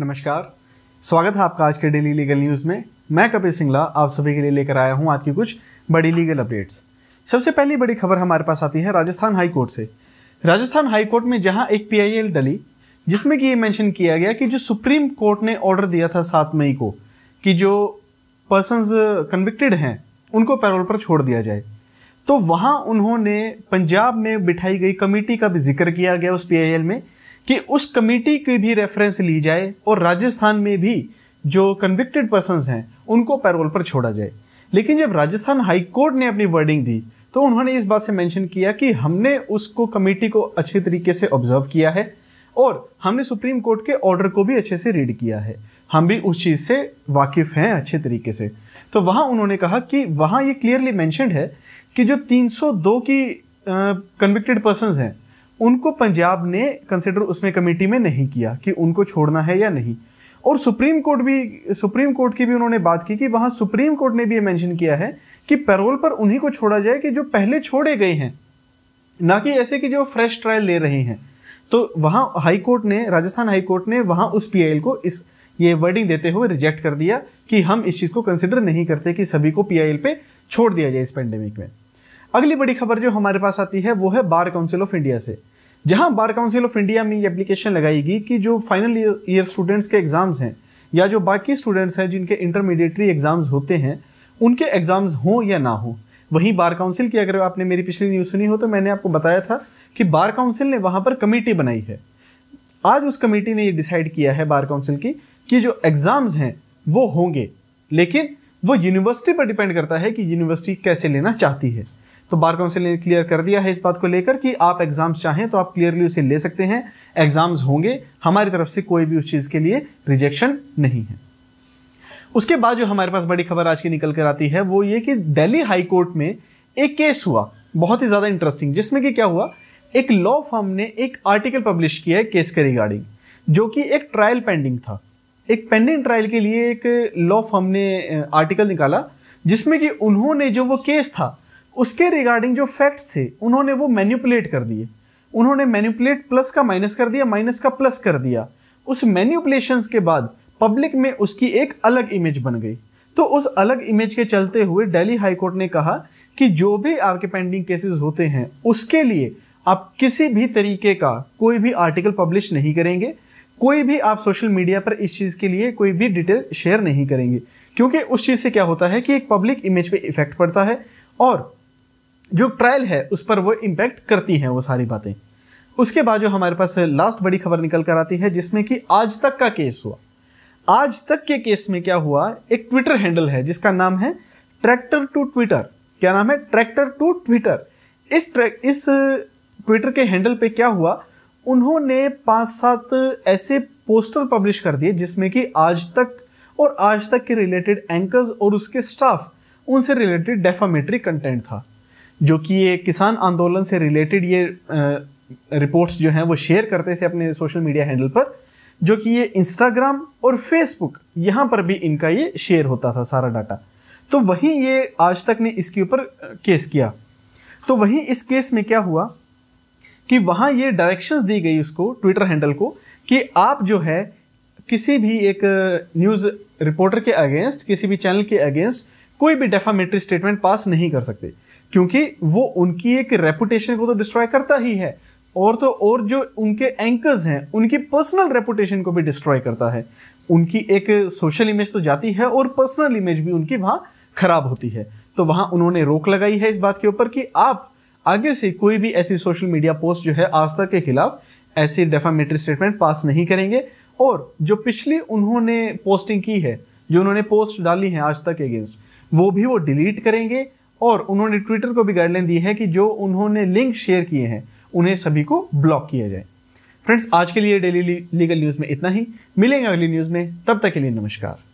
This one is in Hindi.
नमस्कार स्वागत है आपका आज के डेली लीगल न्यूज़ में मैं कपिल सिंगला आप सभी के लिए लेकर आया हूं आज की कुछ बड़ी लीगल अपडेट्स सबसे पहली बड़ी खबर हमारे पास आती है राजस्थान हाई कोर्ट से राजस्थान हाई कोर्ट में जहां एक पीआईएल डली जिसमें कि ये मेंशन किया गया कि जो सुप्रीम कोर्ट ने ऑर्डर दिया था सात मई को कि जो पर्सन कन्विक्टेड हैं उनको पैरोल पर छोड़ दिया जाए तो वहाँ उन्होंने पंजाब में बिठाई गई कमेटी का भी जिक्र किया गया उस पीआईएल में कि उस कमेटी की भी रेफरेंस ली जाए और राजस्थान में भी जो कन्विक्टेड पर्सन हैं उनको पैरोल पर छोड़ा जाए लेकिन जब राजस्थान हाई कोर्ट ने अपनी वर्डिंग दी तो उन्होंने इस बात से मेंशन किया कि हमने उसको कमेटी को अच्छे तरीके से ऑब्जर्व किया है और हमने सुप्रीम कोर्ट के ऑर्डर को भी अच्छे से रीड किया है हम भी उस चीज़ से वाकिफ़ हैं अच्छे तरीके से तो वहाँ उन्होंने कहा कि वहाँ ये क्लियरली मैंशनड है कि जो 302 की कन्विक्टेड पर्सन हैं उनको पंजाब ने कंसिडर उसमें कमेटी में नहीं किया कि उनको छोड़ना है या नहीं और सुप्रीम कोर्ट भी सुप्रीम कोर्ट की भी उन्होंने बात की कि वहाँ सुप्रीम कोर्ट ने भी ये मैंशन किया है कि पैरोल पर उन्हीं को छोड़ा जाए कि जो पहले छोड़े गए हैं ना कि ऐसे कि जो फ्रेश ट्रायल ले रहे हैं तो वहाँ हाई कोर्ट ने राजस्थान हाई कोर्ट ने वहाँ उस पी को इस ये वर्डिंग देते हुए रिजेक्ट कर दिया कि हम इस चीज़ को कंसिडर नहीं करते कि सभी को पी पे छोड़ दिया जाए इस पेंडेमिक में अगली बड़ी खबर जो हमारे पास आती है वो है बार काउंसिल ऑफ इंडिया से जहां बार काउंसिल ऑफ इंडिया में ये एप्लीकेशन लगाएगी कि जो फाइनल ईयर स्टूडेंट्स के एग्ज़ाम्स हैं या जो बाकी स्टूडेंट्स हैं जिनके इंटरमीडिएटरी एग्ज़ाम्स होते हैं उनके एग्ज़ाम्स हों या ना हों वहीं बार काउंसिल की अगर आपने मेरी पिछली न्यूज़ सुनी हो तो मैंने आपको बताया था कि बार काउंसिल ने वहाँ पर कमेटी बनाई है आज उस कमेटी ने ये डिसाइड किया है बार काउंसिल की कि जो एग्ज़ाम्स हैं वो होंगे लेकिन वो यूनिवर्सिटी पर डिपेंड करता है कि यूनिवर्सिटी कैसे लेना चाहती है तो बार काउंसिल ने क्लियर कर दिया है इस बात को लेकर कि आप एग्ज़ाम्स चाहें तो आप क्लियरली उसे ले सकते हैं एग्ज़ाम्स होंगे हमारी तरफ से कोई भी उस चीज़ के लिए रिजेक्शन नहीं है उसके बाद जो हमारे पास बड़ी खबर आज की निकल कर आती है वो ये कि दिल्ली हाई कोर्ट में एक केस हुआ बहुत ही ज़्यादा इंटरेस्टिंग जिसमें कि क्या हुआ एक लॉ फर्म ने एक आर्टिकल पब्लिश किया है केस के रिगार्डिंग जो कि एक ट्रायल पेंडिंग था एक पेंडिंग ट्रायल के लिए एक लॉ फर्म ने आर्टिकल निकाला जिसमें कि उन्होंने जो वो केस था उसके रिगार्डिंग जो फैक्ट्स थे उन्होंने वो मैन्यूपुलेट कर दिए उन्होंने मैन्यूपुलेट प्लस का माइनस कर दिया माइनस का प्लस कर दिया उस मैन्यूपुलेशन के बाद पब्लिक में उसकी एक अलग इमेज बन गई तो उस अलग इमेज के चलते हुए दिल्ली हाईकोर्ट ने कहा कि जो भी आपके पेंडिंग केसेस होते हैं उसके लिए आप किसी भी तरीके का कोई भी आर्टिकल पब्लिश नहीं करेंगे कोई भी आप सोशल मीडिया पर इस चीज़ के लिए कोई भी डिटेल शेयर नहीं करेंगे क्योंकि उस चीज़ से क्या होता है कि एक पब्लिक इमेज पे इफेक्ट पड़ता है और जो ट्रायल है उस पर वो इम्पैक्ट करती हैं वो सारी बातें उसके बाद जो हमारे पास लास्ट बड़ी खबर निकल कर आती है जिसमें कि आज तक का केस हुआ आज तक के केस में क्या हुआ एक ट्विटर हैंडल है जिसका नाम है ट्रैक्टर टू ट्विटर क्या नाम है ट्रैक्टर टू ट्विटर इस ट्रैक इस ट्विटर के हैंडल पे क्या हुआ उन्होंने पांच सात ऐसे पोस्टर पब्लिश कर दिए जिसमें कि आज तक और आज तक के रिलेटेड एंकर्स और उसके स्टाफ उनसे रिलेटेड डेफामेटरी कंटेंट था जो कि ये किसान आंदोलन से रिलेटेड ये रिपोर्ट्स जो हैं वो शेयर करते थे अपने सोशल मीडिया हैंडल पर जो कि ये इंस्टाग्राम और फेसबुक यहाँ पर भी इनका ये शेयर होता था सारा डाटा तो वहीं ये आज तक ने इसके ऊपर केस किया तो वहीं इस केस में क्या हुआ कि वहाँ ये डायरेक्शंस दी गई उसको ट्विटर हैंडल को कि आप जो है किसी भी एक न्यूज़ रिपोर्टर के अगेंस्ट किसी भी चैनल के अगेंस्ट कोई भी डेफामेटरी स्टेटमेंट पास नहीं कर सकते क्योंकि वो उनकी एक रेपुटेशन को तो डिस्ट्रॉय करता ही है और तो और जो उनके एंकर्स हैं उनकी पर्सनल रेपुटेशन को भी डिस्ट्रॉय करता है उनकी एक सोशल इमेज तो जाती है और पर्सनल इमेज भी उनकी वहाँ खराब होती है तो वहाँ उन्होंने रोक लगाई है इस बात के ऊपर कि आप आगे से कोई भी ऐसी सोशल मीडिया पोस्ट जो है आस्था के खिलाफ ऐसी डेफामेटरी स्टेटमेंट पास नहीं करेंगे और जो पिछली उन्होंने पोस्टिंग की है जो उन्होंने पोस्ट डाली है आज तक अगेंस्ट वो भी वो डिलीट करेंगे और उन्होंने ट्विटर को भी गाइडलाइन दी है कि जो उन्होंने लिंक शेयर किए हैं उन्हें सभी को ब्लॉक किया जाए फ्रेंड्स आज के लिए डेली लीगल न्यूज़ में इतना ही मिलेंगे अगली न्यूज़ में तब तक के लिए नमस्कार